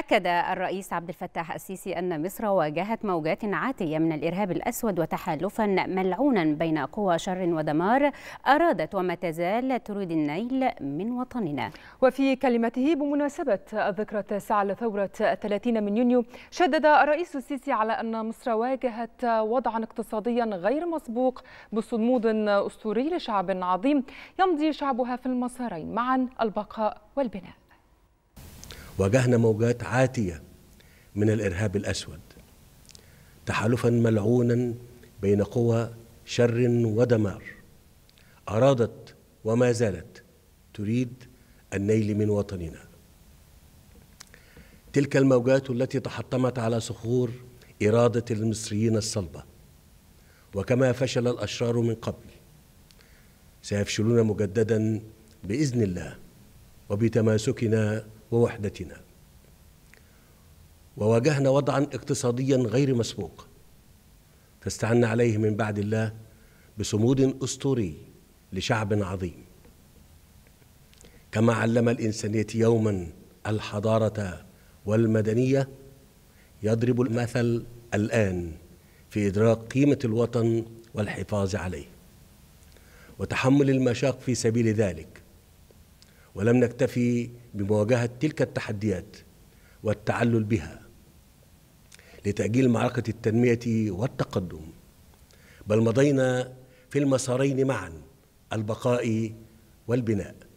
أكد الرئيس عبد الفتاح السيسي أن مصر واجهت موجات عاتية من الإرهاب الأسود وتحالفا ملعونا بين قوى شر ودمار أرادت وما تزال تريد النيل من وطننا وفي كلمته بمناسبة الذكرى التاسعة لثورة 30 من يونيو شدد الرئيس السيسي على أن مصر واجهت وضعا اقتصاديا غير مسبوق بصمود أسطوري لشعب عظيم يمضي شعبها في المسارين معا البقاء والبناء واجهنا موجات عاتية من الإرهاب الأسود تحالفا ملعونا بين قوى شر ودمار أرادت وما زالت تريد النيل من وطننا تلك الموجات التي تحطمت على صخور إرادة المصريين الصلبة وكما فشل الأشرار من قبل سيفشلون مجددا بإذن الله وبتماسكنا ووحدتنا وواجهنا وضعا اقتصاديا غير مسبوق فاستعنا عليه من بعد الله بصمود اسطوري لشعب عظيم كما علم الانسانيه يوما الحضاره والمدنيه يضرب المثل الان في ادراك قيمه الوطن والحفاظ عليه وتحمل المشاق في سبيل ذلك ولم نكتفي بمواجهة تلك التحديات والتعلل بها لتأجيل معركة التنمية والتقدم بل مضينا في المسارين معا البقاء والبناء